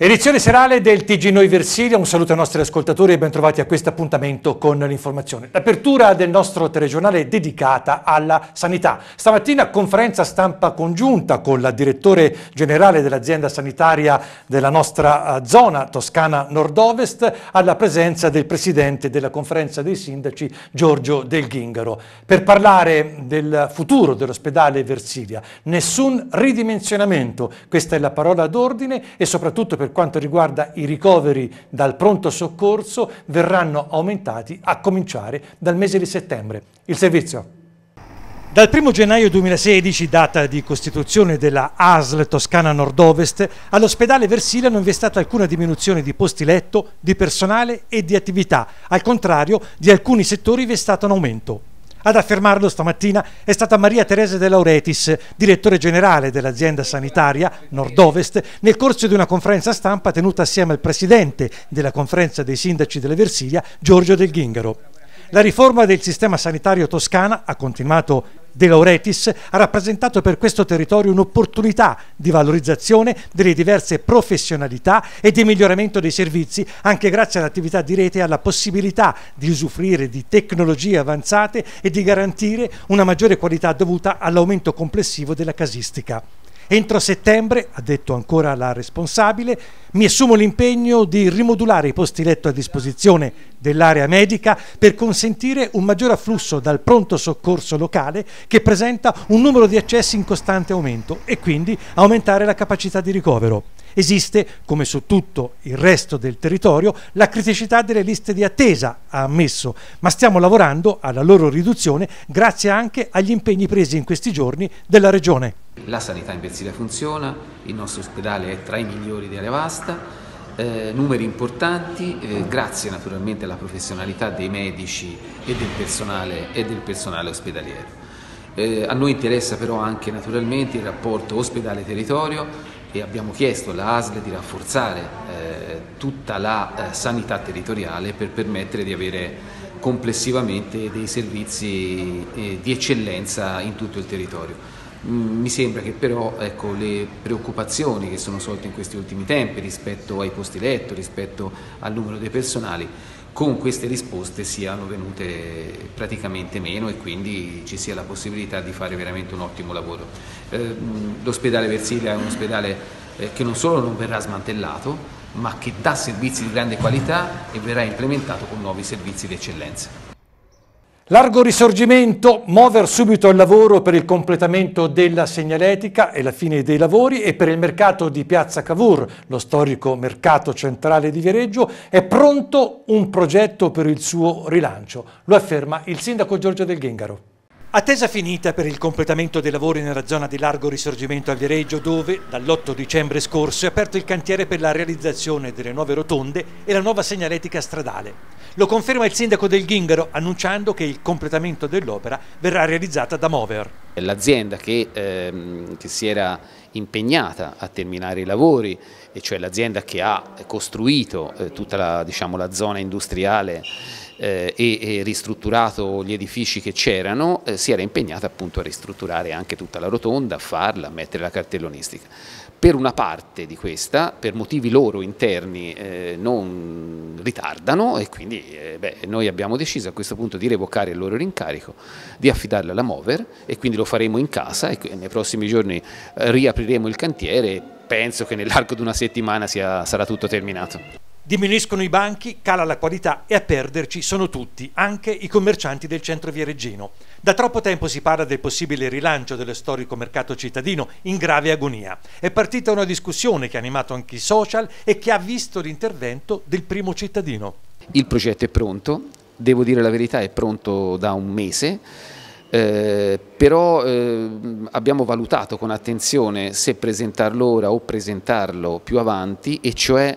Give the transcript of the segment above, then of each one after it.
Edizione serale del TG Noi Versilia, un saluto ai nostri ascoltatori e ben trovati a questo appuntamento con l'informazione. L'apertura del nostro telegiornale è dedicata alla sanità. Stamattina conferenza stampa congiunta con la direttore generale dell'azienda sanitaria della nostra eh, zona toscana nord-ovest alla presenza del presidente della conferenza dei sindaci Giorgio Del Ghingaro per parlare del futuro dell'ospedale Versilia. Nessun ridimensionamento, questa è la parola d'ordine e soprattutto per per quanto riguarda i ricoveri dal pronto soccorso verranno aumentati a cominciare dal mese di settembre. Il servizio. Dal 1 gennaio 2016, data di costituzione della ASL Toscana Nord-Ovest, all'ospedale Versilia non vi è stata alcuna diminuzione di posti letto, di personale e di attività. Al contrario, di alcuni settori vi è stato un aumento. Ad affermarlo stamattina è stata Maria Teresa De Lauretis, direttore generale dell'azienda sanitaria Nord-Ovest, nel corso di una conferenza stampa tenuta assieme al presidente della conferenza dei sindaci della Versilia, Giorgio Del Ghingaro. La riforma del sistema sanitario toscana, ha continuato De Lauretis ha rappresentato per questo territorio un'opportunità di valorizzazione delle diverse professionalità e di miglioramento dei servizi anche grazie all'attività di rete e alla possibilità di usufruire di tecnologie avanzate e di garantire una maggiore qualità dovuta all'aumento complessivo della casistica. Entro settembre, ha detto ancora la responsabile, mi assumo l'impegno di rimodulare i posti letto a disposizione dell'area medica per consentire un maggior afflusso dal pronto soccorso locale che presenta un numero di accessi in costante aumento e quindi aumentare la capacità di ricovero. Esiste, come su tutto il resto del territorio, la criticità delle liste di attesa, ha ammesso, ma stiamo lavorando alla loro riduzione grazie anche agli impegni presi in questi giorni della Regione. La sanità in Versilia funziona, il nostro ospedale è tra i migliori della Vasta, eh, numeri importanti, eh, grazie naturalmente alla professionalità dei medici e del personale, e del personale ospedaliero. Eh, a noi interessa però anche naturalmente il rapporto ospedale-territorio e abbiamo chiesto alla ASL di rafforzare eh, tutta la eh, sanità territoriale per permettere di avere complessivamente dei servizi eh, di eccellenza in tutto il territorio. Mm, mi sembra che però ecco, le preoccupazioni che sono sorte in questi ultimi tempi rispetto ai posti letto, rispetto al numero dei personali, con queste risposte siano venute praticamente meno e quindi ci sia la possibilità di fare veramente un ottimo lavoro. Eh, l'ospedale Versilia è un ospedale eh, che non solo non verrà smantellato, ma che dà servizi di grande qualità e verrà implementato con nuovi servizi di eccellenza. Largo risorgimento, muover subito il lavoro per il completamento della segnaletica e la fine dei lavori e per il mercato di Piazza Cavour, lo storico mercato centrale di Viareggio, è pronto un progetto per il suo rilancio, lo afferma il sindaco Giorgio Del Ghengaro. Attesa finita per il completamento dei lavori nella zona di largo risorgimento a Viareggio dove dall'8 dicembre scorso è aperto il cantiere per la realizzazione delle nuove rotonde e la nuova segnaletica stradale. Lo conferma il sindaco del Ghingaro annunciando che il completamento dell'opera verrà realizzata da Mover. L'azienda che, ehm, che, si era impegnata a terminare i lavori, e cioè l'azienda che ha costruito eh, tutta la, diciamo, la zona industriale eh, e, e, ristrutturato gli edifici che c'erano, eh, si era impegnata appunto a ristrutturare anche tutta la rotonda, a farla, a mettere la cartellonistica. Per una parte di questa, per motivi loro interni, eh, non ritardano e quindi eh, beh, noi abbiamo deciso a questo punto di revocare il loro rincarico, di affidarla alla Mover e quindi lo faremo in casa e nei prossimi giorni eh, riapriremo il cantiere e penso che nell'arco di una settimana sia, sarà tutto terminato. Diminuiscono i banchi, cala la qualità e a perderci sono tutti, anche i commercianti del centro viareggino. Da troppo tempo si parla del possibile rilancio dello storico mercato cittadino in grave agonia. È partita una discussione che ha animato anche i social e che ha visto l'intervento del primo cittadino. Il progetto è pronto, devo dire la verità è pronto da un mese. Eh, però eh, abbiamo valutato con attenzione se presentarlo ora o presentarlo più avanti e cioè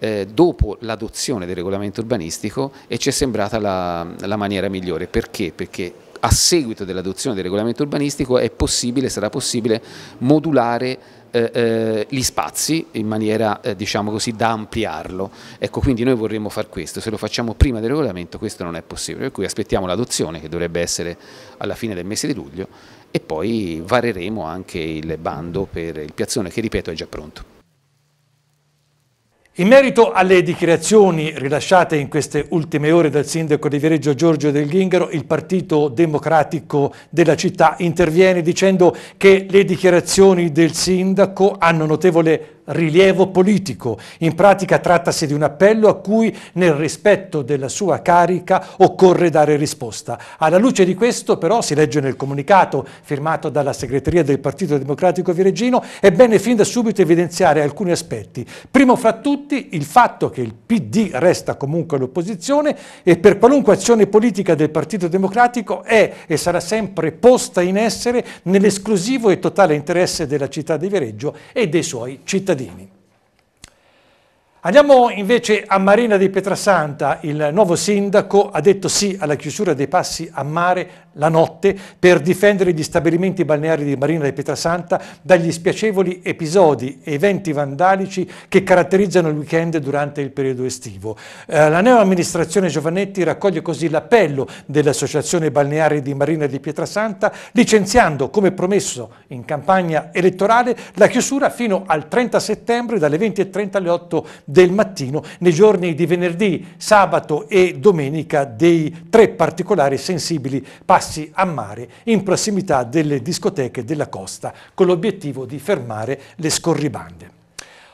eh, dopo l'adozione del regolamento urbanistico e ci è sembrata la, la maniera migliore. Perché? Perché a seguito dell'adozione del regolamento urbanistico possibile, sarà possibile modulare eh, eh, gli spazi in maniera eh, diciamo così da ampliarlo. Ecco, quindi noi vorremmo far questo, se lo facciamo prima del regolamento questo non è possibile, per cui aspettiamo l'adozione che dovrebbe essere alla fine del mese di luglio e poi vareremo anche il bando per il piazzone che ripeto è già pronto. In merito alle dichiarazioni rilasciate in queste ultime ore dal sindaco di Viareggio Giorgio Del Ghingaro, il Partito Democratico della città interviene dicendo che le dichiarazioni del sindaco hanno notevole rilievo politico. In pratica trattasi di un appello a cui nel rispetto della sua carica occorre dare risposta. Alla luce di questo però, si legge nel comunicato firmato dalla segreteria del Partito Democratico Vireggino, è bene fin da subito evidenziare alcuni aspetti. Primo fra tutti il fatto che il PD resta comunque all'opposizione e per qualunque azione politica del Partito Democratico è e sarà sempre posta in essere nell'esclusivo e totale interesse della città di Viareggio e dei suoi cittadini cittadini. Andiamo invece a Marina di Pietrasanta, il nuovo sindaco ha detto sì alla chiusura dei passi a mare la notte per difendere gli stabilimenti balneari di Marina di Pietrasanta dagli spiacevoli episodi e eventi vandalici che caratterizzano il weekend durante il periodo estivo. Eh, la neo amministrazione Giovannetti raccoglie così l'appello dell'associazione balneare di Marina di Pietrasanta licenziando come promesso in campagna elettorale la chiusura fino al 30 settembre dalle 20.30 alle 8 del mattino nei giorni di venerdì, sabato e domenica dei tre particolari sensibili passi a mare in prossimità delle discoteche della costa con l'obiettivo di fermare le scorribande.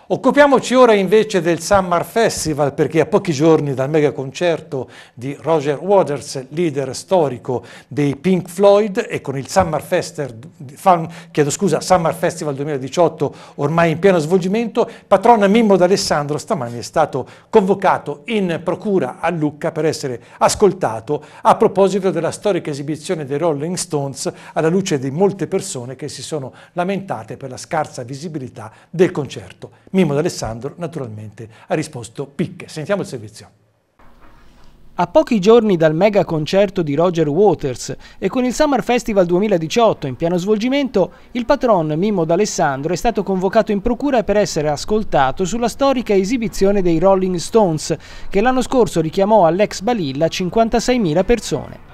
Occupiamoci ora invece del Summer Festival perché a pochi giorni dal mega concerto di Roger Waters, leader storico dei Pink Floyd e con il Summer, Fester, fan, scusa, Summer Festival 2018 ormai in pieno svolgimento, patrona Mimmo D'Alessandro stamani è stato convocato in procura a Lucca per essere ascoltato a proposito della storica esibizione dei Rolling Stones alla luce di molte persone che si sono lamentate per la scarsa visibilità del concerto. Mimo D'Alessandro naturalmente ha risposto picche. Sentiamo il servizio. A pochi giorni dal mega concerto di Roger Waters e con il Summer Festival 2018 in pieno svolgimento, il patron Mimo D'Alessandro è stato convocato in procura per essere ascoltato sulla storica esibizione dei Rolling Stones, che l'anno scorso richiamò all'ex balilla 56.000 persone.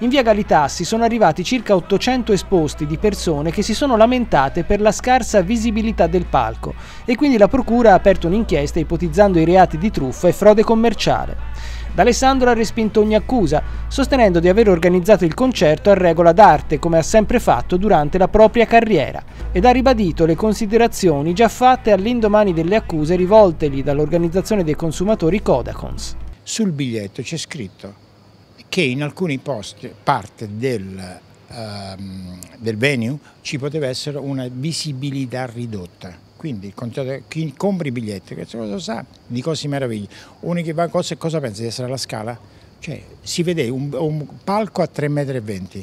In via Galitassi sono arrivati circa 800 esposti di persone che si sono lamentate per la scarsa visibilità del palco e quindi la Procura ha aperto un'inchiesta ipotizzando i reati di truffa e frode commerciale. D'Alessandro ha respinto ogni accusa, sostenendo di aver organizzato il concerto a regola d'arte, come ha sempre fatto durante la propria carriera, ed ha ribadito le considerazioni già fatte all'indomani delle accuse rivoltegli dall'organizzazione dei consumatori Codacons. Sul biglietto c'è scritto che in alcuni posti, parte del, ehm, del venue ci poteva essere una visibilità ridotta quindi chi compra i biglietti che lo sa di cose si uno che va cosa, cosa pensa di essere alla scala cioè si vede un, un palco a 3,20 m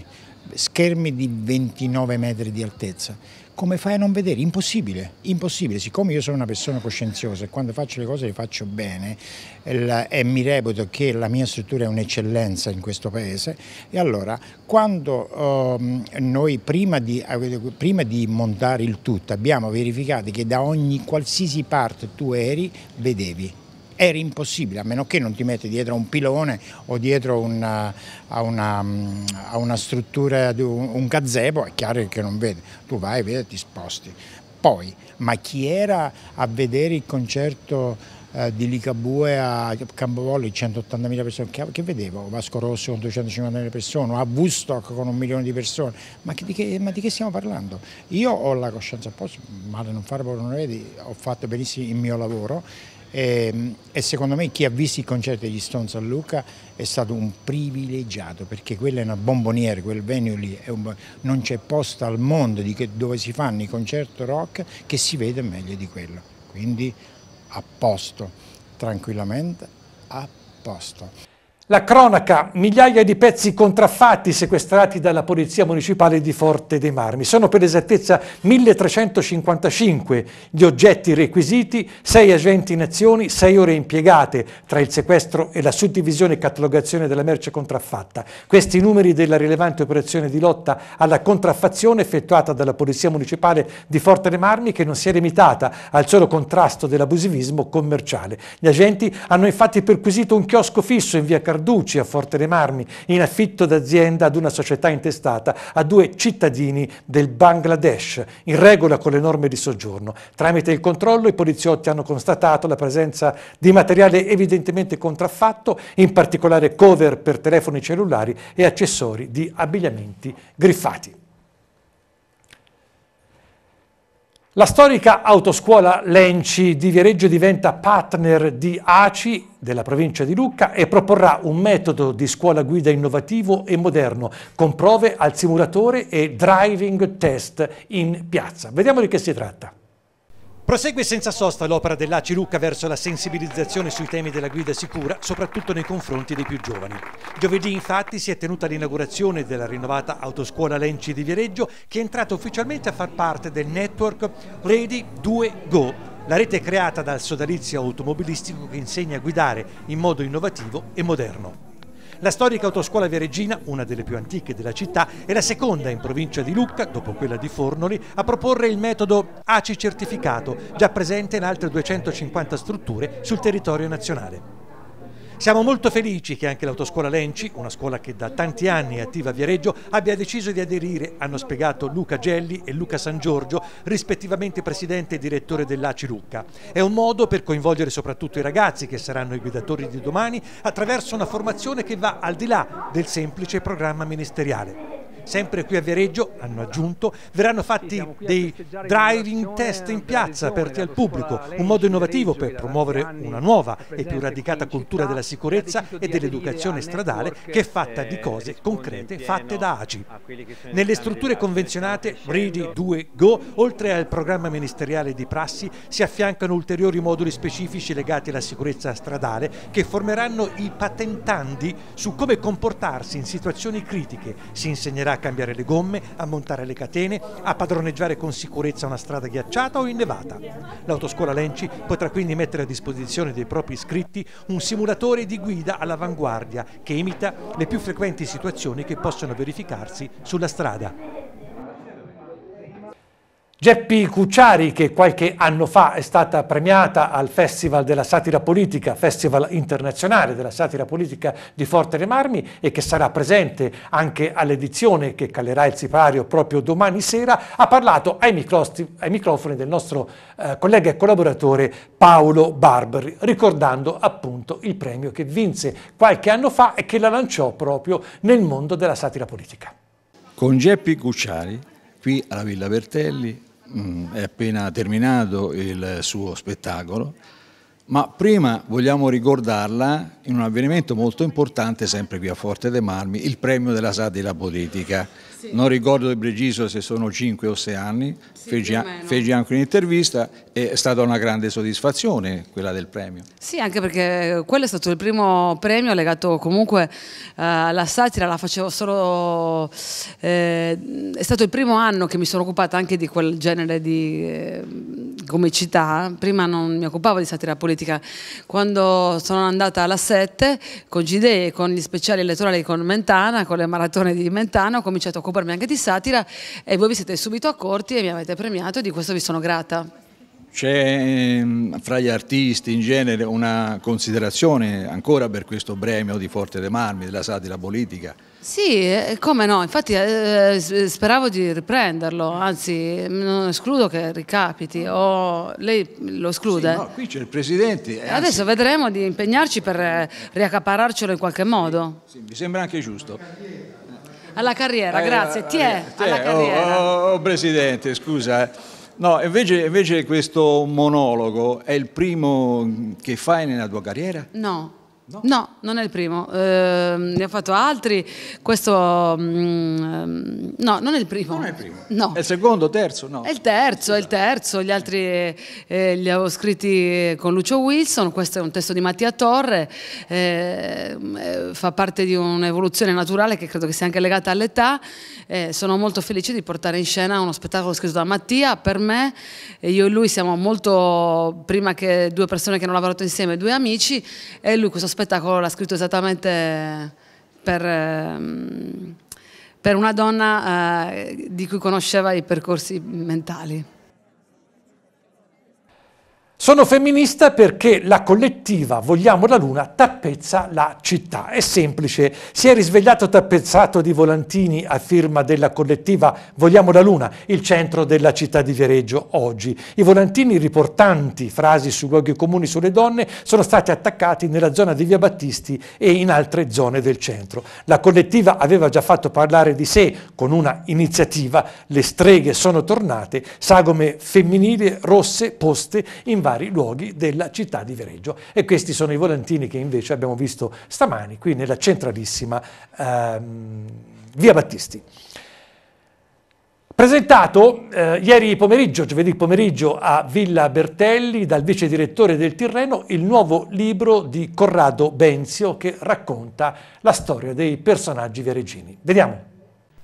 schermi di 29 metri di altezza come fai a non vedere? Impossibile, impossibile. Siccome io sono una persona coscienziosa e quando faccio le cose le faccio bene e mi reputo che la mia struttura è un'eccellenza in questo paese, e allora quando um, noi prima di, eh, prima di, montare il tutto abbiamo verificato che da ogni qualsiasi parte tu eri, vedevi era impossibile, a meno che non ti metti dietro a un pilone o dietro una, a, una, mm, a, una, struttura, un gazebo, è chiaro che non vedi, tu vai, vedi, ti sposti. Poi, ma chi era a vedere il concerto eh, di Licabue a Campovolli 180.000 persone, che, che, vedevo Vasco Rossi con 250.000 persone, a Woodstock con un milione di persone, ma, che, di, che, ma di, che, stiamo parlando? Io ho la coscienza a posto, male non fare, non vedi, ho fatto benissimo il mio lavoro, e, ehm, e, secondo me chi ha visto il concerto degli Stones a Luca è stato un privilegiato perché quella è una bomboniera, quel venue lì un, non c'è posto al mondo che, dove si fanno i concerti rock che si vede meglio di quello. Quindi a posto, tranquillamente a posto. La cronaca, migliaia di pezzi contraffatti sequestrati dalla Polizia Municipale di Forte dei Marmi. Sono per esattezza 1355 gli oggetti requisiti, 6 agenti in azione, 6 ore impiegate tra il sequestro e la suddivisione e catalogazione della merce contraffatta. Questi numeri della rilevante operazione di lotta alla contraffazione effettuata dalla Polizia Municipale di Forte dei Marmi che non si è limitata al solo contrasto dell'abusivismo commerciale. Gli agenti hanno infatti perquisito un chiosco fisso in via Car Carducci a Forte dei Marmi, in affitto d'azienda ad una società intestata a due cittadini del Bangladesh, in regola con le norme di soggiorno. Tramite il controllo i poliziotti hanno constatato la presenza di materiale evidentemente contraffatto, in particolare cover per telefoni cellulari e accessori di abbigliamenti griffati. La storica autoscuola Lenci di Viareggio diventa partner di ACI della provincia di Lucca e proporrà un metodo di scuola guida innovativo e moderno con prove al simulatore e driving test in piazza. Vediamo di che si tratta. Prosegue senza sosta l'opera dell'ACI Lucca verso la sensibilizzazione sui temi della guida sicura, soprattutto nei confronti dei più giovani. Giovedì infatti si è tenuta l'inaugurazione della rinnovata autoscuola Lenci di Viareggio che è entrata ufficialmente a far parte del network Ready 2 Go, la rete creata dal sodalizio automobilistico che insegna a guidare in modo innovativo e moderno. La storica autoscuola Viareggina, una delle più antiche della città, è la seconda in provincia di Lucca, dopo quella di Fornoli, a proporre il metodo ACI certificato, già presente in altre 250 strutture sul territorio nazionale. Siamo molto felici che anche l'autoscuola Lenci, una scuola che da tanti anni è attiva a Viareggio, abbia deciso di aderire, hanno spiegato Luca Gelli e Luca San Giorgio, rispettivamente presidente e direttore dell'ACI Lucca. È un modo per coinvolgere soprattutto i ragazzi che saranno i guidatori di domani attraverso una formazione che va al di là del semplice programma ministeriale. Sempre qui a Viareggio, hanno aggiunto, verranno fatti dei driving test in piazza aperti al pubblico, un modo innovativo per promuovere una nuova e più radicata cultura della sicurezza e dell'educazione stradale che è fatta di cose concrete fatte da ACI. Nelle strutture convenzionate Ready, 2, Go, oltre al programma ministeriale di prassi, si affiancano ulteriori moduli specifici legati alla sicurezza stradale che formeranno i patentandi su come comportarsi in situazioni critiche. Si insegnerà a cambiare le gomme, a montare le catene, a padroneggiare con sicurezza una strada ghiacciata o innevata. L'autoscuola Lenci potrà quindi mettere a disposizione dei propri iscritti un simulatore di guida all'avanguardia che imita le più frequenti situazioni che possono verificarsi sulla strada. Geppi Cucciari, che qualche anno fa è stata premiata al Festival della Satira Politica, Festival internazionale della satira politica di Forte Marmi e che sarà presente anche all'edizione che calerà il sipario proprio domani sera, ha parlato ai, microfoni del nostro eh, collega e collaboratore Paolo Barbari, ricordando appunto il premio che vinse qualche anno fa e che la lanciò proprio nel mondo della satira politica. Con Geppi Cucciari, qui alla Villa Bertelli, Mm, è appena terminato il suo spettacolo, ma prima vogliamo ricordarla in un avvenimento molto importante sempre qui a Forte dei Marmi, il premio della satira politica sì. non ricordo di preciso se sono 5 o 6 anni, sì, feci, feci, anche un'intervista è stata una grande soddisfazione quella del premio. Sì, anche perché quello è stato il primo premio legato comunque eh, alla satira, la facevo solo... Eh, è stato il primo anno che mi sono occupata anche di quel genere di eh, comicità, prima non mi occupavo di satira politica, quando sono andata alla 7 con Gidei, con gli speciali elettorali con Mentana, con le maratone di Mentana, ho cominciato a occuparmi occuparmi anche di satira e voi vi siete subito accorti e mi avete premiato e di questo vi sono grata. C'è ehm, fra gli artisti in genere una considerazione ancora per questo premio di Forte dei Marmi, della satira politica? Sì, eh, come no, infatti eh, eh speravo di riprenderlo, anzi mm, non escludo che ricapiti, o lei lo esclude? Sì, no, qui c'è il Presidente. Anzi... Adesso vedremo di impegnarci per eh, riaccapararcelo in qualche modo. Sì, mi sembra anche giusto alla carriera, eh, grazie. Ti è eh, alla oh, carriera. Oh, oh, oh, Presidente, scusa. Eh. No, invece, invece questo monologo è il primo che fai nella tua carriera? No. No. no? non è il primo, eh, ne ho fatto altri, questo mm, ehm, no, non è il primo. Non è il primo. No. È il secondo, terzo, no? È il terzo, è il terzo, gli altri eh, li avevo scritti con Lucio Wilson, questo è un testo di Mattia Torre, ehm, eh, fa parte di un'evoluzione naturale che credo che sia anche legata all'età, eh, sono molto felice di portare in scena uno spettacolo scritto da Mattia, per me io e lui siamo molto, prima che due persone che hanno lavorato insieme, due amici, e lui questo spettacolo l'ha scritto esattamente per, ehm, per una donna eh, di cui conosceva i percorsi mentali. Sono femminista perché la collettiva Vogliamo la Luna tappezza la città. È semplice, si è risvegliato tappezzato di volantini a firma della collettiva Vogliamo la Luna, il centro della città di Viareggio oggi. I volantini riportanti frasi su luoghi comuni sulle donne sono stati attaccati nella zona di Via Battisti e in altre zone del centro. La collettiva aveva già fatto parlare di sé con una iniziativa, le streghe sono tornate, sagome femminili rosse poste in varie vari luoghi della città di Viareggio. E questi sono i volantini che invece abbiamo visto stamani qui nella centralissima ehm, via Battisti. Presentato eh, ieri pomeriggio, giovedì pomeriggio, a Villa Bertelli dal vice direttore del Tirreno il nuovo libro di Corrado Benzio che racconta la storia dei personaggi viareggini. Vediamo.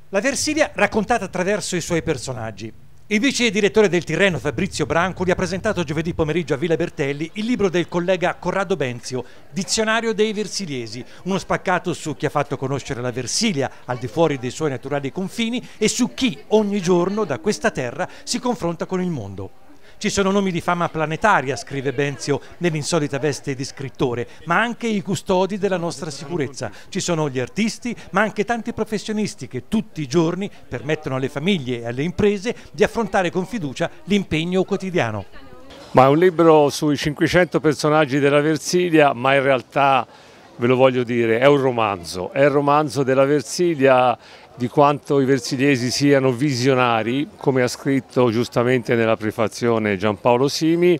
La Versilia raccontata attraverso i suoi personaggi. Il vice direttore del Tirreno Fabrizio Brancoli ha presentato giovedì pomeriggio a Villa Bertelli il libro del collega Corrado Benzio, Dizionario dei Versiliesi, uno spaccato su chi ha fatto conoscere la Versilia al di fuori dei suoi naturali confini e su chi ogni giorno da questa terra si confronta con il mondo. Ci sono nomi di fama planetaria, scrive Benzio nell'insolita veste di scrittore, ma anche i custodi della nostra sicurezza. Ci sono gli artisti, ma anche tanti professionisti che tutti i giorni permettono alle famiglie e alle imprese di affrontare con fiducia l'impegno quotidiano. Ma è un libro sui 500 personaggi della Versilia, ma in realtà ve lo voglio dire, è un romanzo, è il romanzo della Versilia di quanto i versidesi siano visionari, come ha scritto giustamente nella prefazione Giampaolo Simi,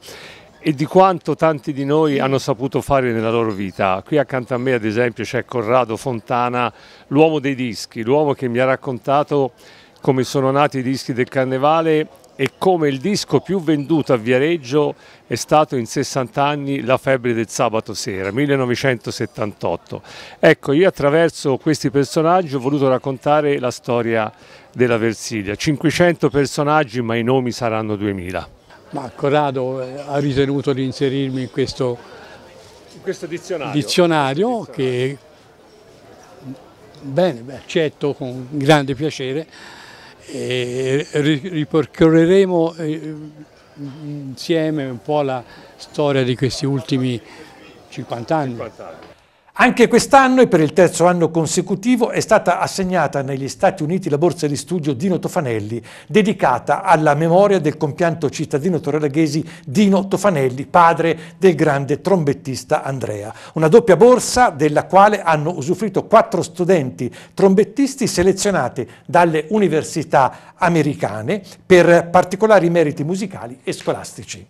e di quanto tanti di noi hanno saputo fare nella loro vita. Qui accanto a me ad esempio c'è Corrado Fontana, l'uomo dei dischi, l'uomo che mi ha raccontato come sono nati i dischi del carnevale e come il disco più venduto a Viareggio è stato in 60 anni La febbre del sabato sera, 1978. Ecco, io attraverso questi personaggi ho voluto raccontare la storia della Versilia. 500 personaggi, ma i nomi saranno 2000. Ma Corrado eh, ha ritenuto di inserirmi in questo, in questo dizionario, dizionario, che bene, accetto con grande piacere e ripercorreremo eh, insieme un po' la storia di questi ultimi 50 anni. 50 anni. Anche quest'anno e per il terzo anno consecutivo è stata assegnata negli Stati Uniti la borsa di studio Dino Tofanelli, dedicata alla memoria del compianto cittadino torrelaghesi Dino Tofanelli, padre del grande trombettista Andrea. Una doppia borsa della quale hanno usufruito quattro studenti trombettisti selezionati dalle università americane per particolari meriti musicali e scolastici.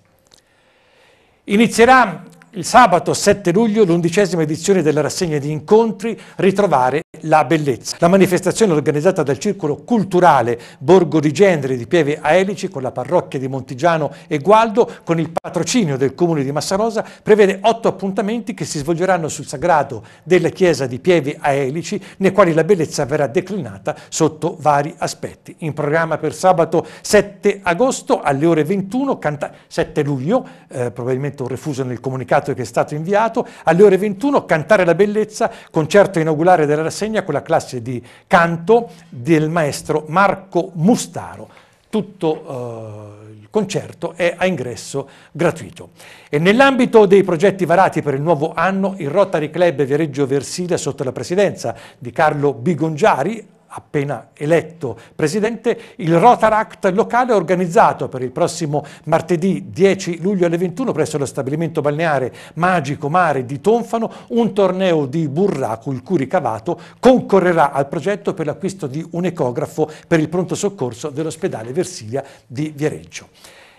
Inizierà il sabato 7 luglio l'undicesima edizione della rassegna di incontri Ritrovare la bellezza. La manifestazione organizzata dal Circolo Culturale Borgo di Gendri di Pieve Aelici con la parrocchia di Montigiano e Gualdo con il patrocinio del comune di Massarosa prevede otto appuntamenti che si svolgeranno sul sagrato della chiesa di Pieve Aelici nei quali la bellezza verrà declinata sotto vari aspetti. In programma per sabato 7 agosto alle ore 21, canta 7 luglio, eh, probabilmente un refuso nel comunicato delegato che è stato inviato, alle ore 21 Cantare la Bellezza, concerto inaugurale della rassegna con la classe di canto del maestro Marco Mustaro. Tutto eh, il concerto è a ingresso gratuito. E nell'ambito dei progetti varati per il nuovo anno, il Rotary Club Viareggio Versilia, sotto la presidenza di Carlo Bigongiari, appena eletto presidente, il Rotaract locale organizzato per il prossimo martedì 10 luglio alle 21 presso lo stabilimento balneare Magico Mare di Tonfano un torneo di burraco il cui ricavato concorrerà al progetto per l'acquisto di un ecografo per il pronto soccorso dell'ospedale Versilia di Viareggio.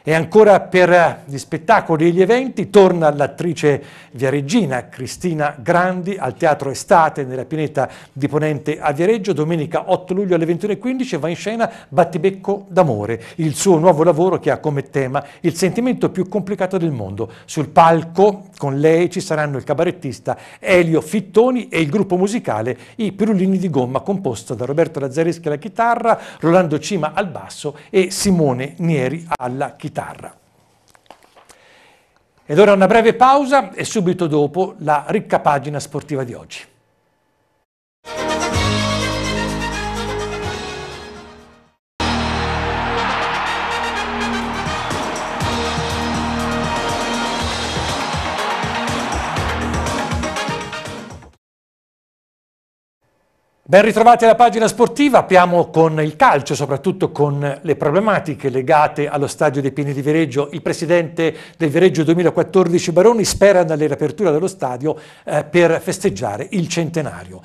E ancora per eh, gli spettacoli e gli eventi torna l'attrice viareggina Cristina Grandi al Teatro Estate nella pineta di Ponente a Viareggio. Domenica 8 luglio alle 21.15 va in scena Battibecco d'amore, il suo nuovo lavoro che ha come tema il sentimento più complicato del mondo. Sul palco con lei ci saranno il cabarettista Elio Fittoni e il gruppo musicale I Pirulini di Gomma composto da Roberto Lazzareschi alla chitarra, Rolando Cima al basso e Simone Nieri alla chitarra chitarra. Ed ora una breve pausa e subito dopo la ricca pagina sportiva di oggi. Ben ritrovati alla pagina sportiva, apriamo con il calcio, soprattutto con le problematiche legate allo stadio dei Pini di Vireggio. Il presidente del Vireggio 2014 Baroni spera nella riapertura dello stadio eh, per festeggiare il centenario.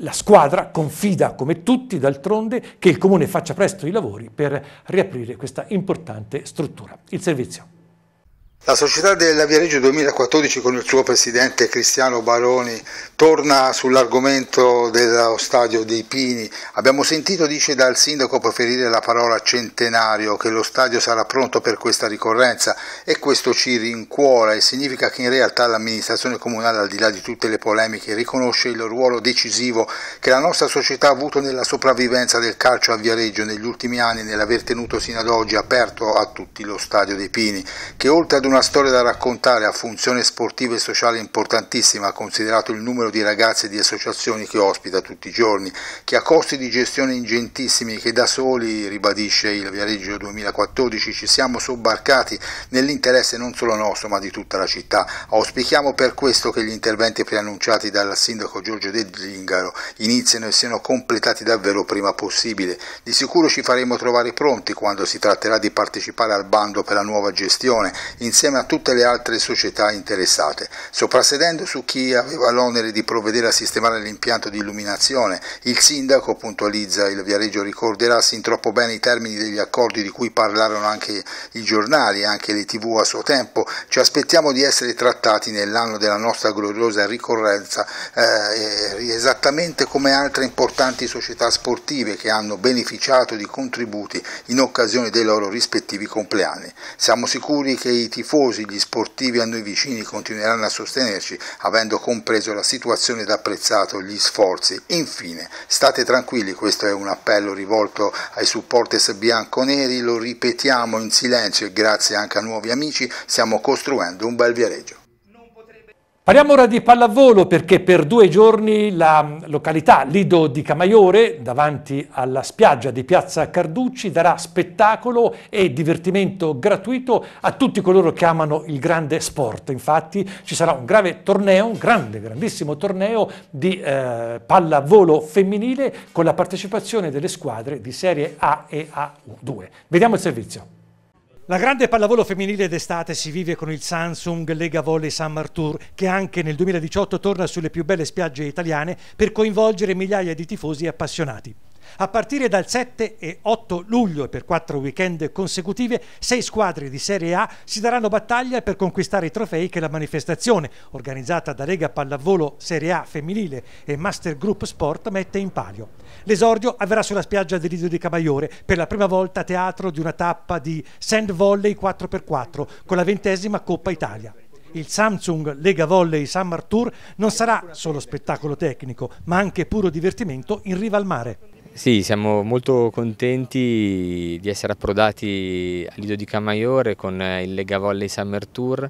La squadra confida, come tutti d'altronde, che il comune faccia presto i lavori per riaprire questa importante struttura. Il servizio. La società della Viareggio 2014 con il suo presidente Cristiano Baroni torna sull'argomento dello stadio dei Pini. Abbiamo sentito, dice dal sindaco, proferire la parola centenario, che lo stadio sarà pronto per questa ricorrenza e questo ci rincuora e significa che in realtà l'amministrazione comunale, al di là di tutte le polemiche, riconosce il ruolo decisivo che la nostra società ha avuto nella sopravvivenza del calcio a Viareggio negli ultimi anni, nell'aver tenuto sino ad oggi aperto a tutti lo stadio dei Pini, che oltre ad un una storia da raccontare, a funzione sportiva e sociale importantissima, considerato il numero di ragazze e di associazioni che ospita tutti i giorni, che ha costi di gestione ingentissimi, che da soli, ribadisce il Viareggio 2014, ci siamo sobbarcati nell'interesse non solo nostro ma di tutta la città. Auspichiamo per questo che gli interventi preannunciati dal sindaco Giorgio De Zingaro iniziano e siano completati davvero prima possibile. Di sicuro ci faremo trovare pronti quando si tratterà di partecipare al bando per la nuova gestione, insieme insieme a tutte le altre società interessate, soprassedendo su chi aveva l'onere di provvedere a sistemare l'impianto di illuminazione. Il sindaco, puntualizza il Viareggio, ricorderà sin troppo bene i termini degli accordi di cui parlarono anche i giornali, e anche le tv a suo tempo. Ci aspettiamo di essere trattati nell'anno della nostra gloriosa ricorrenza eh, esattamente come altre importanti società sportive che hanno beneficiato di contributi in occasione dei loro rispettivi compleanni. Siamo sicuri che i tifosi tifosi, gli sportivi a noi vicini continueranno a sostenerci, avendo compreso la situazione ed apprezzato gli sforzi. Infine, state tranquilli, questo è un appello rivolto ai supporters bianconeri, lo ripetiamo in silenzio e grazie anche a nuovi amici stiamo costruendo un bel Viareggio. Parliamo ora di pallavolo perché per due giorni la mm, località Lido di Camaiore, davanti alla spiaggia di Piazza Carducci, darà spettacolo e divertimento gratuito a tutti coloro che amano il grande sport. Infatti ci sarà un grave torneo, un grande, grandissimo torneo di eh, pallavolo femminile con la partecipazione delle squadre di Serie A e A2. Vediamo il servizio. La grande pallavolo femminile d'estate si vive con il Samsung Lega Volley San Martur che anche nel 2018 torna sulle più belle spiagge italiane per coinvolgere migliaia di tifosi e appassionati. A partire dal 7 e 8 luglio e per quattro weekend consecutive, sei squadre di Serie A si daranno battaglia per conquistare i trofei che la manifestazione, organizzata da Lega Pallavolo Serie A femminile e Master Group Sport, mette in palio. L'esordio avverrà sulla spiaggia dell'isola di Cabaiore, per la prima volta teatro di una tappa di sand volley 4x4 con la ventesima Coppa Italia il Samsung Lega Volley Summer Tour non sarà solo spettacolo tecnico, ma anche puro divertimento in riva al mare. Sì, siamo molto contenti di essere approdati a Lido di Camaiore con il Lega Volley Summer Tour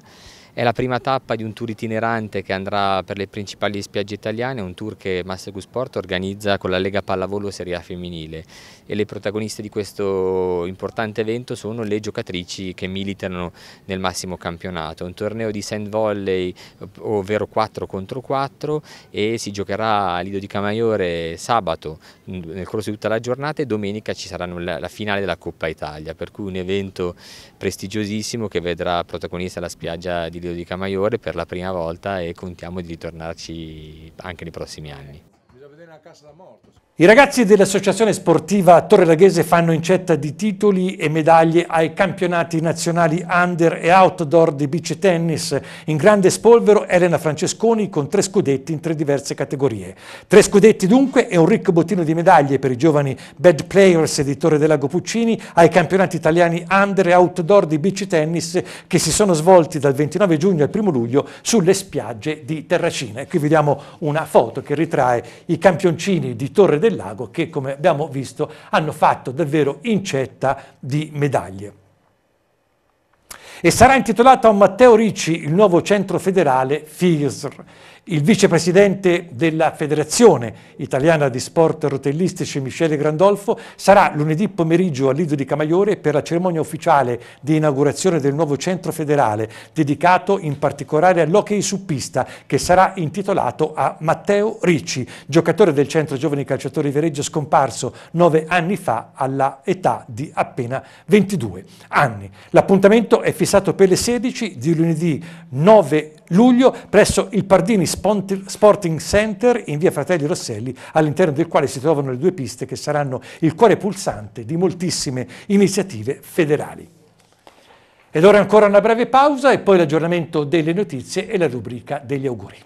è la prima tappa di un tour itinerante che andrà per le principali spiagge italiane, un tour che Massego Sport organizza con la Lega Pallavolo Serie A femminile e le protagoniste di questo importante evento sono le giocatrici che militano nel massimo campionato. È un torneo di sand volley, ovvero 4 contro 4 e si giocherà a Lido di Camaiore sabato nel corso di tutta la giornata e domenica ci sarà la finale della Coppa Italia, per cui un evento prestigiosissimo che vedrà protagonista la spiaggia di Giglio di Camaiore per la prima volta e contiamo di ritornarci anche nei prossimi anni. Bisogna vedere una cassa da morto. I ragazzi dell'associazione sportiva Torre Laghese fanno incetta di titoli e medaglie ai campionati nazionali under e outdoor di beach tennis. In grande spolvero Elena Francesconi con tre scudetti in tre diverse categorie. Tre scudetti dunque e un ricco bottino di medaglie per i giovani bad players di Torre del Lago Puccini ai campionati italiani under e outdoor di beach tennis che si sono svolti dal 29 giugno al 1 luglio sulle spiagge di Terracina. E qui vediamo una foto che ritrae i campioncini di Torre del del lago che, come abbiamo visto, hanno fatto davvero incetta di medaglie. E sarà intitolata a Matteo Ricci il nuovo centro federale FISR il vicepresidente della Federazione Italiana di Sport Rotellistici Michele Grandolfo sarà lunedì pomeriggio a Lido di Camaiore per la cerimonia ufficiale di inaugurazione del nuovo centro federale dedicato in particolare all'hockey su pista che sarà intitolato a Matteo Ricci, giocatore del centro giovani calciatori Vereggio scomparso nove anni fa alla età di appena 22 anni. L'appuntamento è fissato per le 16 di lunedì 9 luglio presso il Pardini Sporting Center in via Fratelli Rosselli, all'interno del quale si trovano le due piste che saranno il cuore pulsante di moltissime iniziative federali. Ed ora ancora una breve pausa e poi l'aggiornamento delle notizie e la rubrica degli auguri.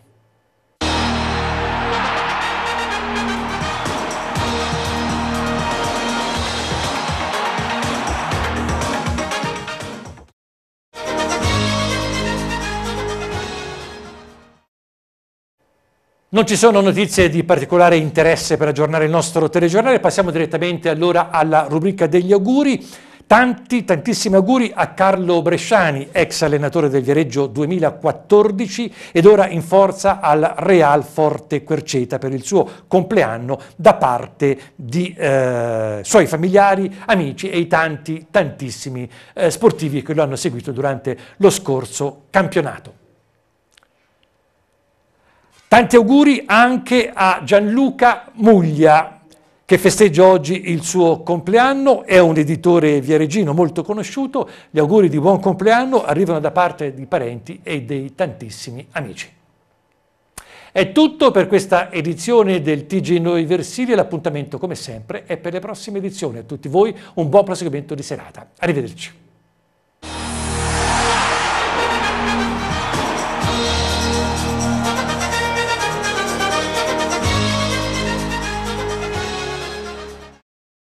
Non ci sono notizie di particolare interesse per aggiornare il nostro telegiornale, passiamo direttamente allora alla rubrica degli auguri. Tanti, tantissimi auguri a Carlo Bresciani, ex allenatore del Viareggio 2014 ed ora in forza al Real Forte Querceta per il suo compleanno da parte di eh, suoi familiari, amici e i tanti, tantissimi eh, sportivi che lo hanno seguito durante lo scorso campionato. Tanti auguri anche a Gianluca Muglia, che festeggia oggi il suo compleanno, è un editore viareggino molto conosciuto, gli auguri di buon compleanno arrivano da parte di parenti e dei tantissimi amici. È tutto per questa edizione del TG Noi Versili, l'appuntamento come sempre è per le prossime edizioni. A tutti voi un buon proseguimento di serata. Arrivederci.